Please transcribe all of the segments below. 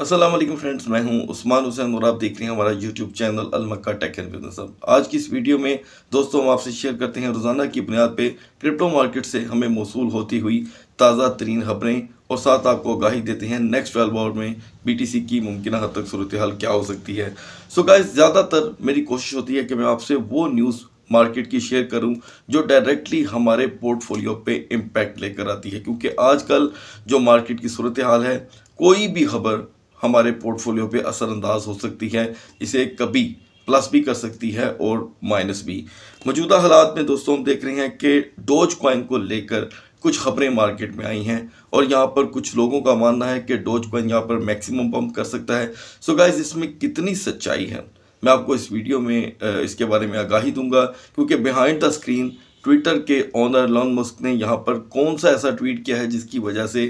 Aslam friends मैं हूं उस्मान हुसैन और आप देख रहे हैं हमारा YouTube channel Almakka tech and business अब आज की इस वीडियो में दोस्तों हम आपसे शेयर करते हैं रोज़ाना की बुनियाद पे क्रिप्टो मार्केट से हमें मौसू होती हुई ताज़ा तरीन खबरें और साथ आपको आगाही देते हैं नेक्स्ट ट्वेल्व आवर में सी की मुमकिन हद तक सूरत हाल क्या हो सकती है सो गाय ज़्यादातर मेरी कोशिश होती है कि मैं आपसे वो न्यूज़ मार्केट की शेयर करूं जो डायरेक्टली हमारे पोर्टफोलियो पे इम्पैक्ट लेकर आती है क्योंकि आजकल जो मार्केट की सूरत हाल है कोई भी खबर हमारे पोर्टफोलियो पे असरअंदाज हो सकती है इसे कभी प्लस भी कर सकती है और माइनस भी मौजूदा हालात में दोस्तों हम देख रहे हैं कि डोज कॉइन को लेकर कुछ खबरें मार्केट में आई हैं और यहाँ पर कुछ लोगों का मानना है कि डोज कॉइन यहाँ पर मैक्सिमम पम्प कर सकता है सो गाइज इसमें कितनी सच्चाई है मैं आपको इस वीडियो में इसके बारे में आगाही दूंगा क्योंकि बिहाइंड द स्क्रीन ट्विटर के ऑनर लॉन मस्क ने यहाँ पर कौन सा ऐसा ट्वीट किया है जिसकी वजह से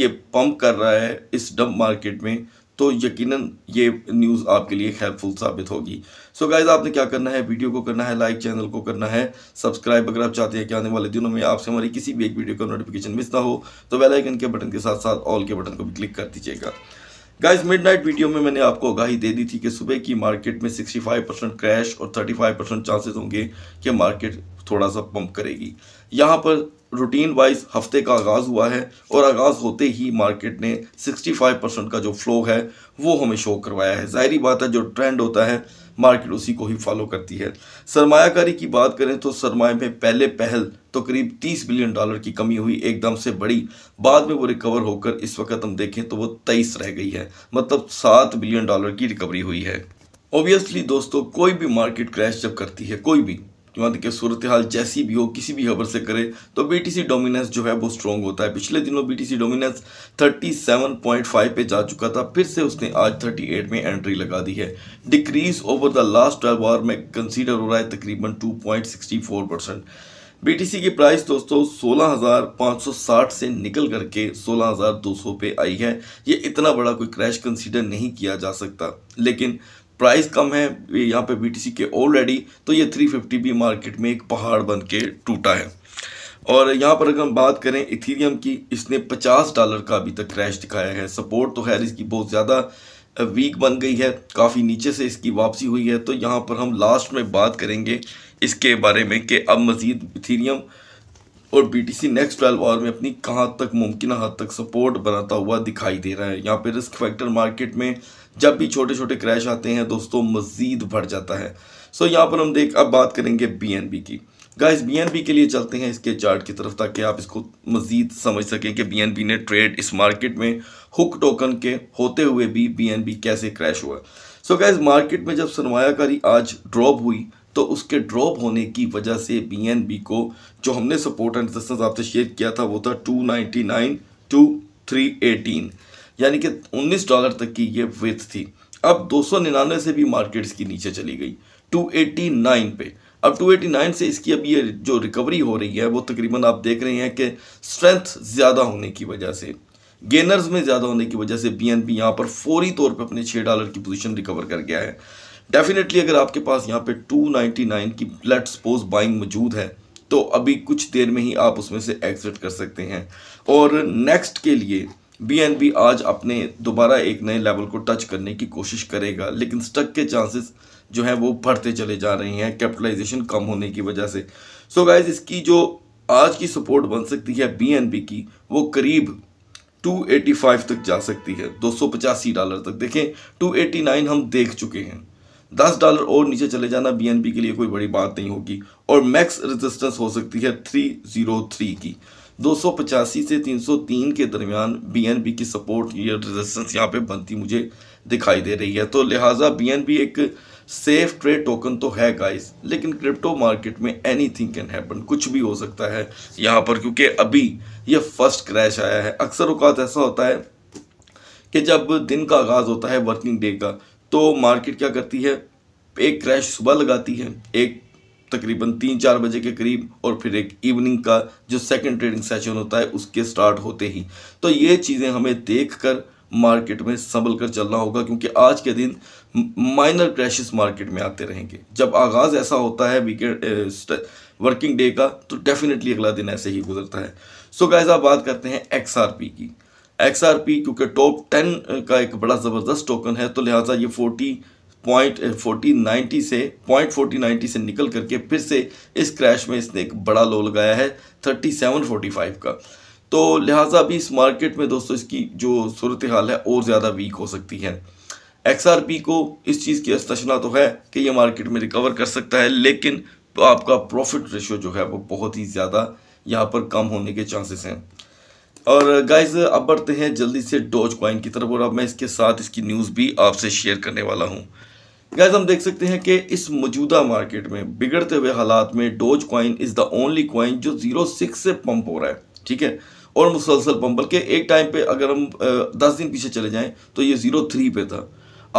ये पंप कर रहा है इस डंप मार्केट में तो यकीनन ये न्यूज़ आपके लिए हेल्पफुल साबित होगी सो so गाइज आपने क्या करना है वीडियो को करना है लाइक चैनल को करना है सब्सक्राइब अगर आप चाहते हैं कि आने वाले दिनों में आपसे हमारी किसी भी एक वीडियो का नोटिफिकेशन मिस ना हो तो वेलाइकन के बटन के साथ साथ ऑल के बटन को भी क्लिक कर दीजिएगा गाइज मिडनाइट वीडियो में मैंने आपको आगाही दे दी थी कि सुबह की मार्केट में 65 परसेंट क्रैश और 35 परसेंट चांसेस होंगे कि मार्केट थोड़ा सा पंप करेगी यहाँ पर रूटीन वाइज हफ्ते का आगाज़ हुआ है और आगाज़ होते ही मार्केट ने 65 परसेंट का जो फ्लो है वो हमें शो करवाया है ज़ाहरी बात है जो ट्रेंड होता है मार्केट उसी को ही फॉलो करती है सरमायाकारी की बात करें तो सरमाए में पहले पहल तो करीब 30 बिलियन डॉलर की कमी हुई एकदम से बड़ी बाद में वो रिकवर होकर इस वक्त हम देखें तो वो तेईस रह गई है मतलब सात बिलियन डॉलर की रिकवरी हुई है ओबियसली दोस्तों कोई भी मार्केट क्रैश जब करती है कोई भी क्यों देखिए सूरत हाल जैसी भी हो किसी भी खबर से करे तो बीटीसी डोमिनेंस जो है वो स्ट्रॉन्ग होता है पिछले दिनों बीटीसी डोमिनेंस 37.5 पे जा चुका था फिर से उसने आज 38 में एंट्री लगा दी है decrease over the last twelve hour में कंसीडर हो रहा है तकरीबन 2.64 परसेंट सी की प्राइस दोस्तों 16,560 से निकल करके 16,200 पे आई है ये इतना बड़ा कोई क्रैश कंसीडर नहीं किया जा सकता लेकिन प्राइस कम है यहाँ पे बी के ऑलरेडी तो ये 350 भी मार्केट में एक पहाड़ बन के टूटा है और यहाँ पर अगर हम बात करें इथीरियम की इसने 50 डॉलर का अभी तक क्रैश दिखाया है सपोर्ट तो खैर इसकी बहुत ज़्यादा वीक बन गई है काफ़ी नीचे से इसकी वापसी हुई है तो यहाँ पर हम लास्ट में बात करेंगे इसके बारे में कि अब मज़ीद इथीरियम और सी नेक्स्ट ट्वेल्व आवर में अपनी कहाँ तक मुमकिन हद तक सपोर्ट बनाता हुआ दिखाई दे रहा है यहाँ पे रिस्क फैक्टर मार्केट में जब भी छोटे छोटे क्रैश आते हैं दोस्तों मज़ीद बढ़ जाता है सो यहाँ पर हम देख अब बात करेंगे बी की गाइस बी के लिए चलते हैं इसके चार्ट की तरफ ताकि आप इसको मज़ीद समझ सकें कि बी ने ट्रेड इस मार्केट में हुक टोकन के होते हुए भी बी कैसे क्रैश हुआ सो गाइस मार्केट में जब सरमाकारी आज ड्रॉप हुई तो उसके ड्रॉप होने की वजह से बी को जो हमने सपोर्ट एंड आपसे शेयर किया था वो था two ninety nine two three eighteen यानी कि 19 डॉलर तक की ये वेथ थी अब 299 से भी मार्केट्स की नीचे चली गई 289 पे अब 289 से इसकी अब ये जो रिकवरी हो रही है वो तकरीबन आप देख रहे हैं कि स्ट्रेंथ ज़्यादा होने की वजह से गेनर्स में ज़्यादा होने की वजह से बी एन पी यहाँ पर फौरी तौर पर अपने छः डॉलर की पोजीशन रिकवर कर गया है डेफिनेटली अगर आपके पास यहाँ पे 299 की लेट सपोज बाइंग मौजूद है तो अभी कुछ देर में ही आप उसमें से एग्जिट कर सकते हैं और नेक्स्ट के लिए बी आज अपने दोबारा एक नए लेवल को टच करने की कोशिश करेगा लेकिन स्टक के चांसेस जो हैं वो बढ़ते चले जा रहे हैं कैपिटलाइजेशन कम होने की वजह से सो so गाइज इसकी जो आज की सपोर्ट बन सकती है बी की वो करीब 285 तक जा सकती है दो डॉलर तक देखें 289 हम देख चुके हैं दस डॉलर और नीचे चले जाना बी के लिए कोई बड़ी बात नहीं होगी और मैक्स रेजिस्टेंस हो सकती है थ्री की दो से 303 के दरमियान बीएनबी की सपोर्ट या रेजिस्टेंस यहाँ पे बनती मुझे दिखाई दे रही है तो लिहाजा बीएनबी एक सेफ ट्रेड टोकन तो है गाइस लेकिन क्रिप्टो मार्केट में एनी थिंग कैन हैपन कुछ भी हो सकता है यहाँ पर क्योंकि अभी ये फर्स्ट क्रैश आया है अक्सर अवकात ऐसा होता है कि जब दिन का आगाज़ होता है वर्किंग डे का तो मार्केट क्या करती है एक क्रैश सुबह लगाती है एक तकरीबन तीन चार बजे के करीब और फिर एक इवनिंग का जो सेकंड ट्रेडिंग सेशन होता है उसके स्टार्ट होते ही तो ये चीज़ें हमें देख कर मार्केट में संभल कर चलना होगा क्योंकि आज के दिन माइनर क्रैशेस मार्केट में आते रहेंगे जब आगाज़ ऐसा होता है वीकेंड वर्किंग डे का तो डेफिनेटली अगला दिन ऐसे ही गुजरता है सो गायजा आप बात करते हैं एक्स की एक्स क्योंकि टॉप टेन का एक बड़ा ज़बरदस्त टोकन है तो लिहाजा ये फोर्टी पॉइंट फोर्टी नाइन्टी से पॉइंट फोर्टी नाइन्टी से निकल करके फिर से इस क्रैश में इसने एक बड़ा लो लगाया है थर्टी सेवन फोर्टी फाइव का तो लिहाजा अभी इस मार्केट में दोस्तों इसकी जो सूरत हाल है और ज़्यादा वीक हो सकती है एक्स को इस चीज़ की अस्तना तो है कि ये मार्केट में रिकवर कर सकता है लेकिन तो आपका प्रॉफिट रेशो जो है वो बहुत ही ज़्यादा यहाँ पर कम होने के चांसेस हैं और गाइज अब बढ़ते हैं जल्दी से डोज क्वाइन की तरफ और अब मैं इसके साथ इसकी न्यूज़ भी आपसे शेयर करने वाला हूँ गैस हम देख सकते हैं कि इस मौजूदा मार्केट में बिगड़ते हुए हालात में Dogecoin is the only coin जो जीरो सिक्स से पंप हो रहा है ठीक है और मुसलसल पंप बल्कि एक टाइम पे अगर हम दस दिन पीछे चले जाएं तो ये ज़ीरो थ्री पे था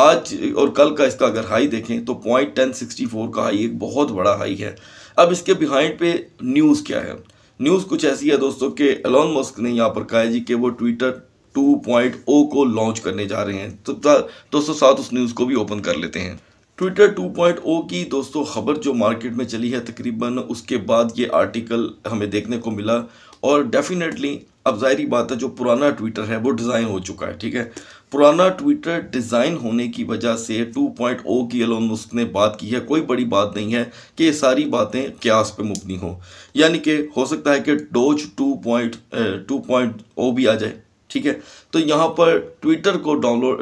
आज और कल का इसका अगर हाई देखें तो पॉइंट टेन सिक्सटी फोर का हाई एक बहुत बड़ा हाई है अब इसके बिहाइंड पे न्यूज़ क्या है न्यूज़ कुछ ऐसी है दोस्तों कि एलोन मस्क ने यहाँ पर कहा है जी कि वो ट्विटर 2.0 को लॉन्च करने जा रहे हैं तो दोस्तों साथ उस न्यूज़ को भी ओपन कर लेते हैं ट्विटर 2.0 की दोस्तों खबर जो मार्केट में चली है तकरीबन उसके बाद ये आर्टिकल हमें देखने को मिला और डेफिनेटली अब जाहरी बात है जो पुराना ट्विटर है वो डिज़ाइन हो चुका है ठीक है पुराना ट्विटर डिज़ाइन होने की वजह से 2.0 की एलोन मुस्क ने बात की है कोई बड़ी बात नहीं है कि ये सारी बातें क्यास पे मुबनी हो यानी कि हो सकता है कि डोज 2.2.0 भी आ जाए ठीक है तो यहाँ पर ट्विटर को डाउनलोड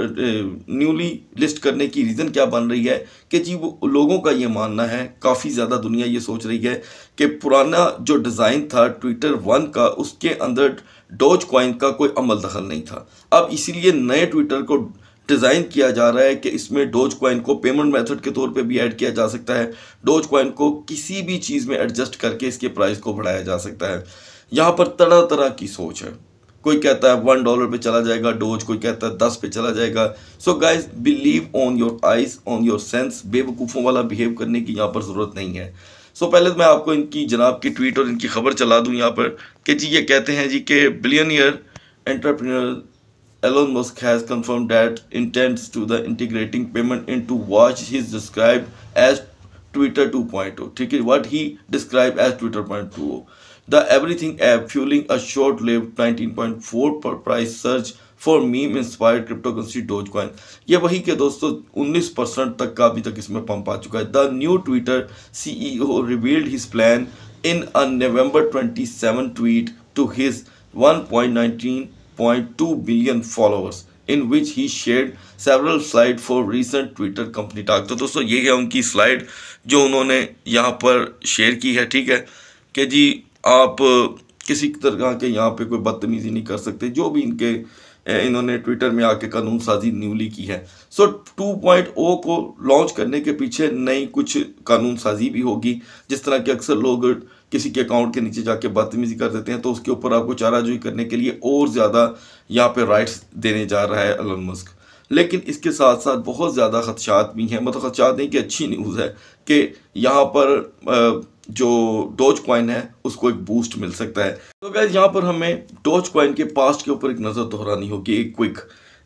न्यूली लिस्ट करने की रीज़न क्या बन रही है कि जी वो लोगों का ये मानना है काफ़ी ज़्यादा दुनिया ये सोच रही है कि पुराना जो डिज़ाइन था ट्विटर वन का उसके अंदर डोज कॉइन का कोई अमल दखल नहीं था अब इसीलिए नए ट्विटर को डिज़ाइन किया जा रहा है कि इसमें डोज कॉइन को पेमेंट मेथड के तौर पे भी ऐड किया जा सकता है डोज कॉइन को किसी भी चीज़ में एडजस्ट करके इसके प्राइस को बढ़ाया जा सकता है यहाँ पर तरह तरह की सोच है कोई कहता है वन डॉलर पे चला जाएगा डोज कोई कहता है दस पे चला जाएगा so guys believe on your eyes on your sense बेवकूफ़ों वाला बिहेव करने की यहाँ पर ज़रूरत नहीं है सो so, पहले तो मैं आपको इनकी जनाब की ट्वीट और इनकी खबर चला दूँ यहाँ पर कि जी ये कहते हैं जी के billionaire Elon Musk has confirm confirmed intents to the integrating payment into watch his describe as Twitter two point ठीक है ही describe as Twitter point two The Everything app fueling a short-lived 19.4 price surge for meme inspired cryptocurrency Dogecoin ये वही के दोस्तों 19 percent तक का अभी तक इसमें पंप आ चुका है the new Twitter CEO revealed his plan in a November 27 tweet to his 1.19.2 billion followers in which he share several slide for recent Twitter company talk तो दोस्तों ये है उनकी स्लाइड जो उन्होंने यहाँ पर शेयर की है ठीक है कि जी आप किसी तरह के यहाँ पे कोई बदतमीज़ी नहीं कर सकते जो भी इनके इन्होंने ट्विटर में आके कानून साजी न्यूली की है सो टू पॉइंट ओ को लॉन्च करने के पीछे नई कुछ कानून साजी भी होगी जिस तरह के अक्सर लोग किसी के अकाउंट के नीचे जाके बदतमीजी कर देते हैं तो उसके ऊपर आपको चाराजोई करने के लिए और ज़्यादा यहाँ पे राइट्स देने जा रहा है अलन मस्क लेकिन इसके साथ साथ बहुत ज़्यादा खदशात भी हैं मतलब खदशात नहीं कि अच्छी न्यूज़ है कि यहाँ पर जो डोज क्वाइन है उसको एक बूस्ट मिल सकता है तो गैस यहाँ पर हमें डोज क्वाइन के पास्ट के ऊपर एक नज़र दोहरानी होगी एक क्विक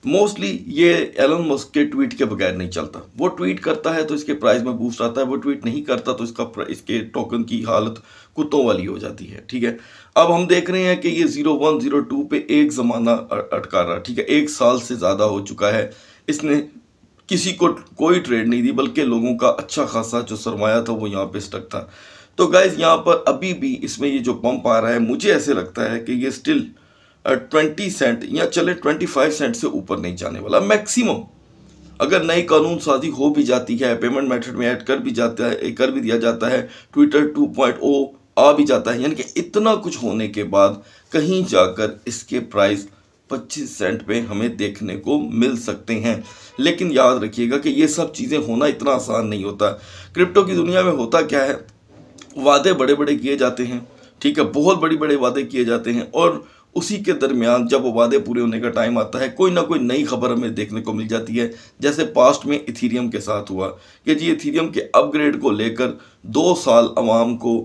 मोस्टली ये एलन मस्क के ट्वीट के बगैर नहीं चलता वो ट्वीट करता है तो इसके प्राइस में बूस्ट आता है वो ट्वीट नहीं करता तो इसका इसके टोकन की हालत कुत्तों वाली हो जाती है ठीक है अब हम देख रहे हैं कि ये जीरो वन जीरो टू पे एक ज़माना अटका रहा ठीक है एक साल से ज़्यादा हो चुका है इसने किसी को कोई ट्रेड नहीं दी बल्कि लोगों का अच्छा खासा जो सरमाया था वो यहाँ पे स्टक था तो गाइज़ यहाँ पर अभी भी इसमें ये जो पंप आ रहा है मुझे ऐसे लगता है कि ये स्टिल ट्वेंटी सेंट या चले ट्वेंटी फाइव सेंट से ऊपर नहीं जाने वाला मैक्सिमम अगर नई कानून साजी हो भी जाती है पेमेंट मेथड में ऐड कर भी जाता है कर भी दिया जाता है ट्विटर 2.0 आ भी जाता है यानी कि इतना कुछ होने के बाद कहीं जाकर इसके प्राइस 25 सेंट पे हमें देखने को मिल सकते हैं लेकिन याद रखिएगा कि ये सब चीज़ें होना इतना आसान नहीं होता क्रिप्टो की दुनिया में होता क्या है वादे बड़े बड़े किए जाते हैं ठीक है बहुत बड़े बड़े वादे किए जाते हैं और उसी के दरमियान जब वो वादे पूरे होने का टाइम आता है कोई ना कोई नई खबर हमें देखने को मिल जाती है जैसे पास्ट में इथीरियम के साथ हुआ कि जी इथीरियम के अपग्रेड को लेकर दो साल आवाम को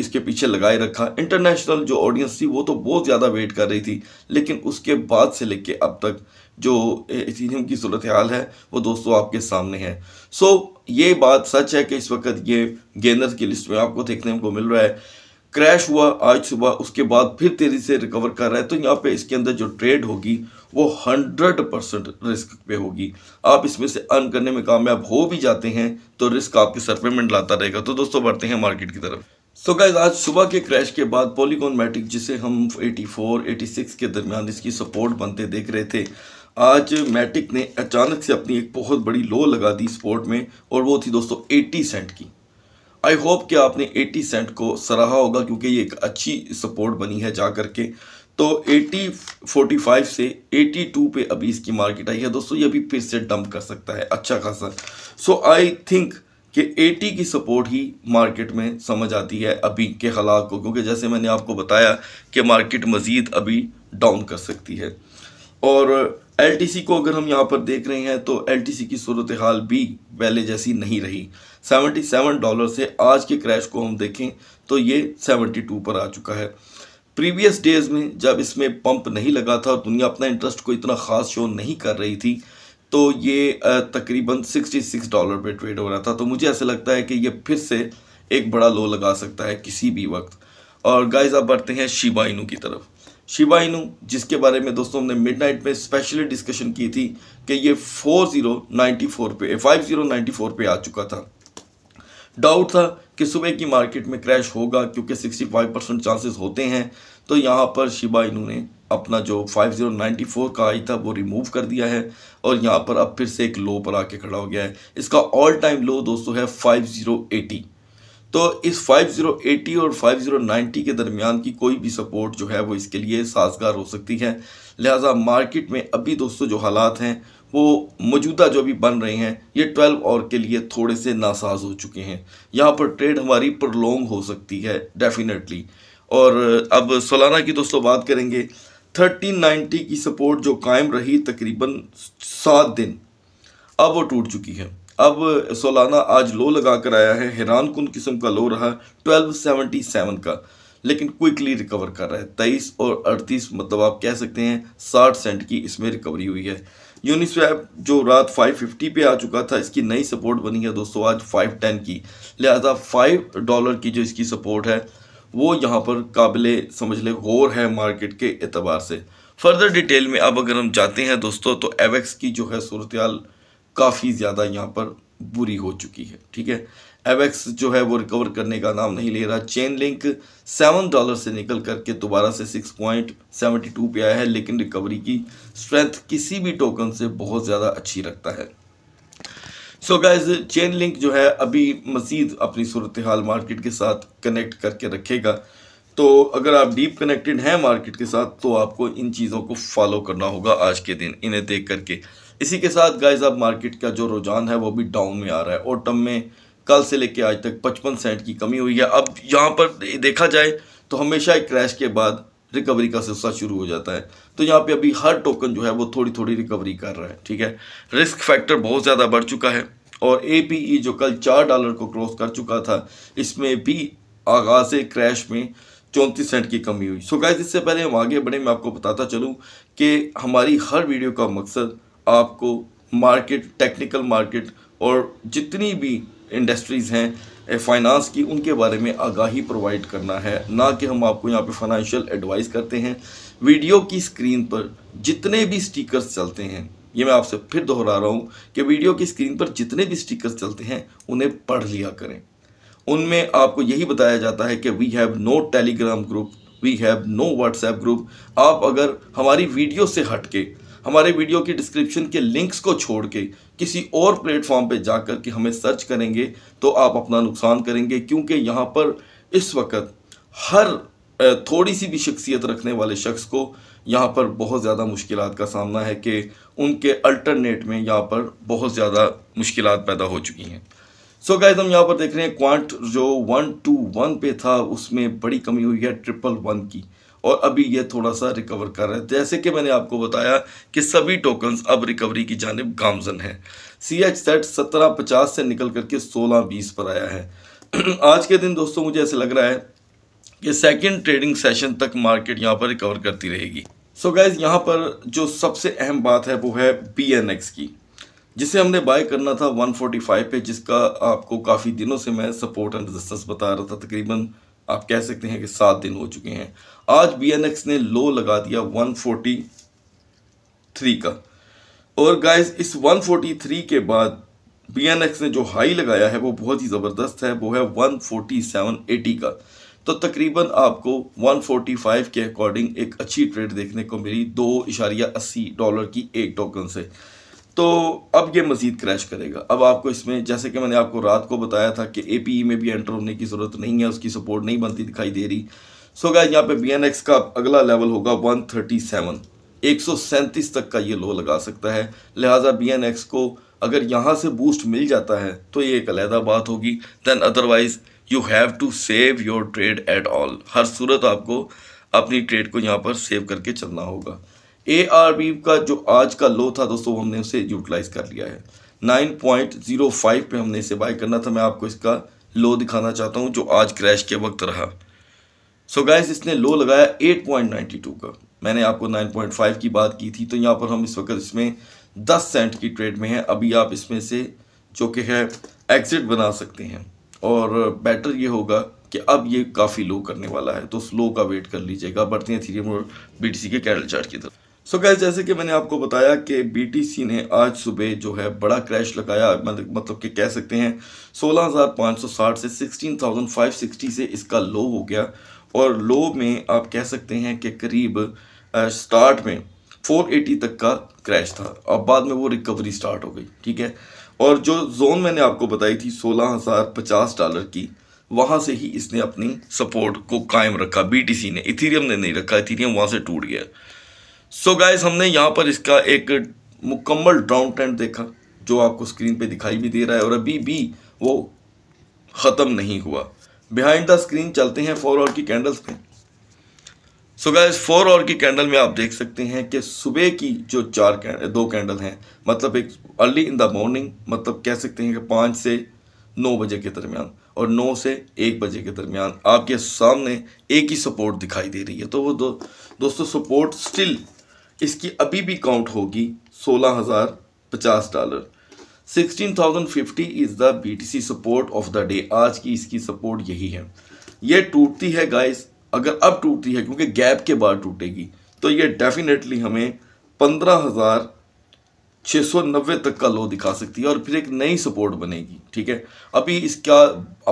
इसके पीछे लगाए रखा इंटरनेशनल जो ऑडियंस थी वो तो बहुत ज़्यादा वेट कर रही थी लेकिन उसके बाद से लेके अब तक जो इथीरियम की सूरत हाल है वो दोस्तों आपके सामने है सो so, ये बात सच है कि इस वक्त ये गेंदर्स की लिस्ट में आपको देखने को मिल रहा है क्रैश हुआ आज सुबह उसके बाद फिर तेज़ी से रिकवर कर रहा है तो यहाँ पे इसके अंदर जो ट्रेड होगी वो हंड्रेड परसेंट रिस्क पे होगी आप इसमें से अर्न करने में कामयाब हो भी जाते हैं तो रिस्क आपके सर पे मंडलाता लाता रहेगा तो दोस्तों बढ़ते हैं मार्केट की तरफ सो गाइज आज सुबह के क्रैश के बाद पॉलीकॉन मैटिक जिसे हम एटी फोर के दरमियान इसकी सपोर्ट बनते देख रहे थे आज मैटिक ने अचानक से अपनी एक बहुत बड़ी लो लगा दी स्पोर्ट में और वो थी दोस्तों 80 सेंट की आई होप कि आपने 80 सेंट को सराहा होगा क्योंकि ये एक अच्छी सपोर्ट बनी है जा कर के तो 45 से 82 पे अभी इसकी मार्केट आई है दोस्तों ये अभी फिर से डंप कर सकता है अच्छा खासा सो आई थिंक कि 80 की सपोर्ट ही मार्केट में समझ आती है अभी के हालात को क्योंकि जैसे मैंने आपको बताया कि मार्केट मज़ीद अभी डाउन कर सकती है और एल को अगर हम यहाँ पर देख रहे हैं तो एल की सूरत हाल भी पहले जैसी नहीं रही 77 डॉलर से आज के क्रैश को हम देखें तो ये 72 पर आ चुका है प्रीवियस डेज में जब इसमें पंप नहीं लगा था और दुनिया अपना इंटरेस्ट को इतना ख़ास शो नहीं कर रही थी तो ये तकरीबन 66 डॉलर पे ट्रेड हो रहा था तो मुझे ऐसा लगता है कि ये फिर से एक बड़ा लो लगा सकता है किसी भी वक्त और गाइज़ आप बढ़ते हैं शिबाइनू की तरफ शिबा इनू जिसके बारे में दोस्तों हमने मिडनाइट में स्पेशली डिस्कशन की थी कि ये फोर जीरो नाइन्टी फोर पे फाइव जीरो नाइन्टी फोर पे आ चुका था डाउट था कि सुबह की मार्केट में क्रैश होगा क्योंकि सिक्सटी फाइव परसेंट चांसेस होते हैं तो यहाँ पर शिबा इनू ने अपना जो 5094 का आई था वो रिमूव कर दिया है और यहाँ पर अब फिर से एक लो पर आके खड़ा हो गया है इसका ऑल टाइम लो दोस्तों है एटी तो इस 5080 और 5090 के दरमियान की कोई भी सपोर्ट जो है वो इसके लिए साजगार हो सकती है लिहाजा मार्केट में अभी दोस्तों जो हालात हैं वो मौजूदा जो भी बन रहे हैं ये 12 और के लिए थोड़े से नासाज हो चुके हैं यहाँ पर ट्रेड हमारी प्रलोंग हो सकती है डेफिनेटली और अब सोलाना की दोस्तों बात करेंगे 1390 की सपोर्ट जो कायम रही तकरीबन सात दिन अब वो टूट चुकी है अब सोलाना आज लो लगा कर आया है हैरान कन किस्म का लो रहा 1277 का लेकिन क्विकली रिकवर कर रहा है तेईस और अड़तीस मतलब आप कह सकते हैं साठ सेंट की इसमें रिकवरी हुई है यूनिस्वैप जो रात 550 पे आ चुका था इसकी नई सपोर्ट बनी है दोस्तों आज 510 की लिहाजा 5 डॉलर की जो इसकी सपोर्ट है वो यहाँ पर काबिल समझ ले गौर है मार्केट के अतबार से फर्दर डिटेल में अब अगर हम जाते हैं दोस्तों तो एवेक्स की जो है सूरत काफ़ी ज़्यादा यहाँ पर बुरी हो चुकी है ठीक है एवेक्स जो है वो रिकवर करने का नाम नहीं ले रहा चेन लिंक सेवन डॉलर से निकल करके दोबारा से सिक्स पॉइंट सेवेंटी टू पे आया है लेकिन रिकवरी की स्ट्रेंथ किसी भी टोकन से बहुत ज़्यादा अच्छी रखता है सो गाइज चेन लिंक जो है अभी मज़ीद अपनी सूरत हाल मार्केट के साथ कनेक्ट करके रखेगा तो अगर आप डीप कनेक्टेड हैं मार्केट के साथ तो आपको इन चीज़ों को फॉलो करना होगा आज के दिन इन्हें देख करके इसी के साथ गाइस अब मार्केट का जो रुझान है वो भी डाउन में आ रहा है ऑटम में कल से लेके आज तक पचपन सेंट की कमी हुई है अब यहाँ पर देखा जाए तो हमेशा एक क्रैश के बाद रिकवरी का सिलसिला शुरू हो जाता है तो यहाँ पे अभी हर टोकन जो है वो थोड़ी थोड़ी रिकवरी कर रहा है ठीक है रिस्क फैक्टर बहुत ज़्यादा बढ़ चुका है और ए e जो कल चार डॉलर को क्रॉस कर चुका था इसमें भी आगाज़ क्रैश में चौंतीस सेंट की कमी हुई सो गाइज इससे पहले हम आगे बढ़े मैं आपको बताता चलूँ कि हमारी हर वीडियो का मकसद आपको मार्केट टेक्निकल मार्केट और जितनी भी इंडस्ट्रीज़ हैं फाइनेंस की उनके बारे में आगाही प्रोवाइड करना है ना कि हम आपको यहाँ पे फाइनेंशियल एडवाइस करते हैं वीडियो की स्क्रीन पर जितने भी स्टिकर्स चलते हैं ये मैं आपसे फिर दोहरा रहा हूँ कि वीडियो की स्क्रीन पर जितने भी स्टिकर्स चलते हैं उन्हें पढ़ लिया करें उनमें आपको यही बताया जाता है कि we have no Telegram group we have no WhatsApp group आप अगर हमारी वीडियो से हट के हमारे वीडियो की डिस्क्रिप्शन के लिंक्स को छोड़ के किसी और प्लेटफॉर्म पे जाकर के हमें सर्च करेंगे तो आप अपना नुकसान करेंगे क्योंकि यहाँ पर इस वक्त हर थोड़ी सी भी शख्सियत रखने वाले शख्स को यहाँ पर बहुत ज़्यादा मुश्किल का सामना है कि उनके अल्टरनेट में यहाँ पर बहुत ज़्यादा मुश्किल पैदा हो चुकी हैं सो गाइज हम यहाँ पर देख रहे हैं क्वांट जो वन टू वन पे था उसमें बड़ी कमी हुई है ट्रिपल वन की और अभी ये थोड़ा सा रिकवर कर रहे हैं जैसे कि मैंने आपको बताया कि सभी टोकन्स अब रिकवरी की जानब गामजन है सी एच सेट सत्रह पचास से निकल करके सोलह बीस पर आया है आज के दिन दोस्तों मुझे ऐसा लग रहा है कि सेकेंड ट्रेडिंग सेशन तक मार्केट यहाँ पर रिकवर करती रहेगी सो so गैज़ यहाँ पर जो सबसे अहम बात है वो है बी एन एक्स की जिसे हमने बाय करना था 145 पे जिसका आपको काफ़ी दिनों से मैं सपोर्ट एंड रजिस्टेंस बता रहा था तकरीबन आप कह सकते हैं कि सात दिन हो चुके हैं आज बी एन एक्स ने लो लगा दिया वन का और गाइस इस वन के बाद बी ने जो हाई लगाया है वो बहुत ही ज़बरदस्त है वो है वन फोर्टी सेवन एटी का तो तकरीबन आपको 145 के अकॉर्डिंग एक अच्छी ट्रेड देखने को मिली दो इशारिया अस्सी डॉलर की एक टोकन से तो अब ये मज़ीद क्रैश करेगा अब आपको इसमें जैसे कि मैंने आपको रात को बताया था कि ए e में भी एंटर होने की ज़रूरत नहीं है उसकी सपोर्ट नहीं बनती दिखाई दे रही सो गाय यहाँ पे बी का अगला लेवल होगा वन थर्टी सेवन एक सौ सैंतीस तक का ये लो लगा सकता है लिहाजा बी एन एक्स को अगर यहाँ से बूस्ट मिल जाता है तो ये एक अलहदा बात होगी then otherwise you have to save your trade at all हर सूरत आपको अपनी ट्रेड को यहाँ पर सेव करके चलना होगा ए आर बी का जो आज का लो था दोस्तों हमने उसे यूटिलाइज कर लिया है नाइन पॉइंट जीरो फाइव पे हमने इसे बाय करना था मैं आपको इसका लो दिखाना चाहता हूँ जो आज क्रैश के वक्त रहा सो so गैस इसने लो लगाया एट पॉइंट नाइन्टी टू का मैंने आपको नाइन पॉइंट फाइव की बात की थी तो यहाँ पर हम इस वक्त इसमें दस सेंट की ट्रेड में हैं अभी आप इसमें से जो कि है एग्ज़िट बना सकते हैं और बेटर ये होगा कि अब ये काफ़ी लो करने वाला है तो स्लो का वेट कर लीजिएगा बढ़ते हैं बी टी बी के कैडल चार्ट की तरफ सो so गैस जैसे कि मैंने आपको बताया कि बीटीसी ने आज सुबह जो है बड़ा क्रैश लगाया मतलब, मतलब कि कह सकते हैं 16,560 से 16,560 से इसका लो हो गया और लो में आप कह सकते हैं कि करीब स्टार्ट में 480 तक का क्रैश था अब बाद में वो रिकवरी स्टार्ट हो गई ठीक है और जो जोन मैंने आपको बताई थी 16,050 डॉलर की वहाँ से ही इसने अपनी सपोर्ट को कायम रखा बी ने इथीरियम ने नहीं रखा इथीरियम वहाँ से टूट गया सो गाइज हमने यहाँ पर इसका एक मुकम्मल डाउन ट्रेंड देखा जो आपको स्क्रीन पे दिखाई भी दे रहा है और अभी भी वो ख़त्म नहीं हुआ बिहाइंड द स्क्रीन चलते हैं फोर और की कैंडल्स पे सो गाइज फोर और की कैंडल में आप देख सकते हैं कि सुबह की जो चार कैंडल दो कैंडल हैं मतलब एक अर्ली इन द मॉर्निंग मतलब कह सकते हैं कि पाँच से नौ बजे के दरमियान और नौ से एक बजे के दरमियान आपके सामने एक ही सपोर्ट दिखाई दे रही है तो वो दो दोस्तों सपोर्ट स्टिल इसकी अभी भी काउंट होगी सोलह हज़ार पचास dollar sixteen thousand fifty is the B T C support of the day आज की इसकी सपोर्ट यही है ये टूटती है गाइस अगर अब टूटती है क्योंकि गैप के बाद टूटेगी तो ये डेफिनेटली हमें पंद्रह हज़ार छः सौ नब्बे तक का लो दिखा सकती है और फिर एक नई सपोर्ट बनेगी ठीक है अभी इसका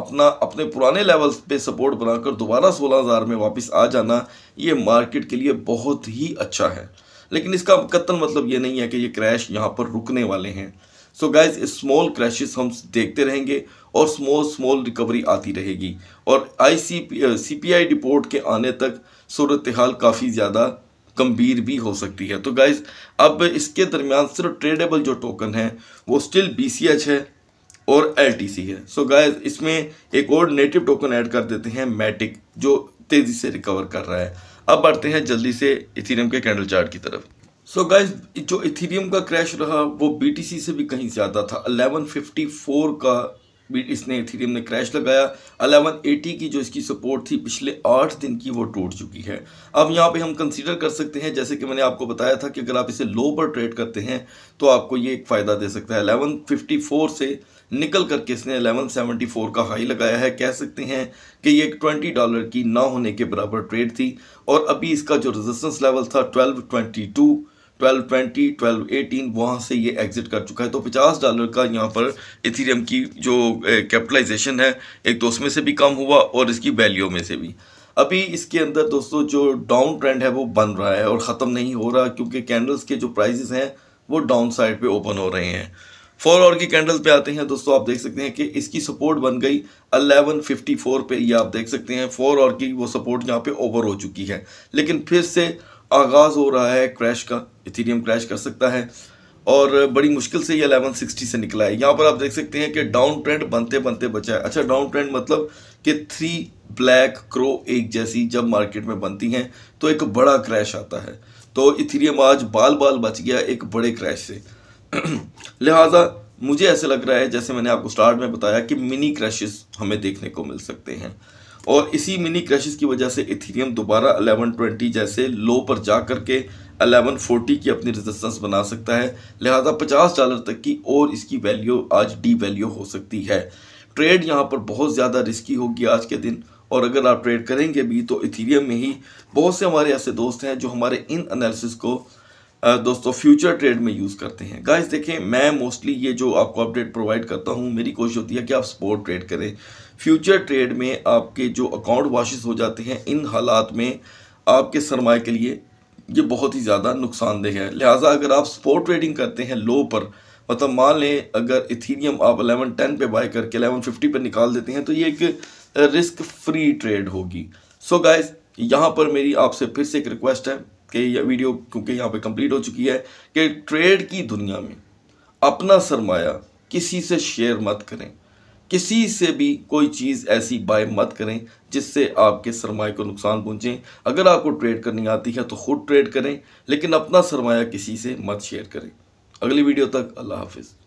अपना अपने पुराने लेवल पे सपोर्ट बनाकर दोबारा सोलह हज़ार में वापस आ जाना ये मार्केट के लिए बहुत ही अच्छा है लेकिन इसका कत्तन मतलब ये नहीं है कि ये क्रैश यहाँ पर रुकने वाले हैं सो गाइज स्मॉल क्रैशेस हम देखते रहेंगे और स्मॉल स्मॉल रिकवरी आती रहेगी और आई सी सी पी आई रिपोर्ट के आने तक सूरत हाल काफ़ी ज़्यादा गंभीर भी हो सकती है तो गाइज अब इसके दरमियान सिर्फ ट्रेडेबल जो टोकन है वो स्टिल बी सी एच है और एल टी सी है सो गाइज इसमें एक और नेटिव टोकन ऐड कर देते हैं मैटिक जो तेज़ी से रिकवर कर रहा है अब बढ़ते हैं जल्दी से इथीरियम के कैंडल चार्ट की तरफ सो so गाइज जो इथीरियम का क्रैश रहा वो बीटीसी से भी कहीं ज़्यादा था 1154 का इसने इथीरियम ने क्रैश लगाया 1180 की जो इसकी सपोर्ट थी पिछले आठ दिन की वो टूट चुकी है अब यहाँ पे हम कंसीडर कर सकते हैं जैसे कि मैंने आपको बताया था कि अगर आप इसे लो पर ट्रेड करते हैं तो आपको ये एक फ़ायदा दे सकता है फोर से निकल करके इसने 1174 का हाई लगाया है कह सकते हैं कि ये 20 डॉलर की ना होने के बराबर ट्रेड थी और अभी इसका जो रेजिस्टेंस लेवल था 1222 1220, 1218 वहाँ से ये एग्जिट कर चुका है तो 50 डॉलर का यहाँ पर इथीरियम की जो कैपिटलाइजेशन है एक तो उसमें से भी कम हुआ और इसकी वैल्यू में से भी अभी इसके अंदर दोस्तों जो डाउन ट्रेंड है वो बन रहा है और ख़त्म नहीं हो रहा क्योंकि कैंडल्स के जो प्राइजेज़ हैं वो डाउन साइड पे ओपन हो रहे हैं फोर और की कैंडल पे आते हैं दोस्तों आप देख सकते हैं कि इसकी सपोर्ट बन गई 1154 पे ये आप देख सकते हैं फोर और की वो सपोर्ट यहाँ पे ओवर हो चुकी है लेकिन फिर से आगाज़ हो रहा है क्रैश का इथीरियम क्रैश कर सकता है और बड़ी मुश्किल से ये 1160 से निकला है यहाँ पर आप देख सकते हैं कि डाउन ट्रेंड बनते बनते बचा है अच्छा डाउन ट्रेंड मतलब कि थ्री ब्लैक क्रो एक जैसी जब मार्केट में बनती हैं तो एक बड़ा क्रैश आता है तो इथीरियम आज बाल बाल बच गया एक बड़े क्रैश से लिहाजा मुझे ऐसे लग रहा है जैसे मैंने आपको स्टार्ट में बताया कि मिनी क्रैशेस हमें देखने को मिल सकते हैं और इसी मिनी क्रैशेस की वजह से इथीरियम दोबारा 1120 जैसे लो पर जा कर के 1140 की अपनी रेजिस्टेंस बना सकता है लिहाजा 50 डॉलर तक की और इसकी वैल्यू आज डी वैल्यू हो सकती है ट्रेड यहाँ पर बहुत ज़्यादा रिस्की होगी आज के दिन और अगर आप ट्रेड करेंगे भी तो इथीरियम में ही बहुत से हमारे ऐसे दोस्त हैं जो हमारे इन एनालिसिस को दोस्तों फ्यूचर ट्रेड में यूज़ करते हैं गाइस देखें मैं मोस्टली ये जो आपको अपडेट प्रोवाइड करता हूँ मेरी कोशिश होती है कि आप स्पोर्ट ट्रेड करें फ्यूचर ट्रेड में आपके जो अकाउंट वाशिस हो जाते हैं इन हालात में आपके सरमाए के लिए ये बहुत ही ज़्यादा नुकसानदेह है लिहाजा अगर आप स्पोर्ट ट्रेडिंग करते हैं लो पर मतलब मान लें अगर इथीनियम आप अलेवन टेन पर बाय करके अलेवन फिफ्टी पर निकाल देते हैं तो ये एक रिस्क फ्री ट्रेड होगी सो गाइज यहाँ पर मेरी आपसे फिर से एक रिक्वेस्ट है कि यह वीडियो क्योंकि यहाँ पे कंप्लीट हो चुकी है कि ट्रेड की दुनिया में अपना सरमाया किसी से शेयर मत करें किसी से भी कोई चीज़ ऐसी बाय मत करें जिससे आपके सरमाए को नुकसान पहुँचें अगर आपको ट्रेड करनी आती है तो ख़ुद ट्रेड करें लेकिन अपना सरमाया किसी से मत शेयर करें अगली वीडियो तक अल्लाह हाफिज़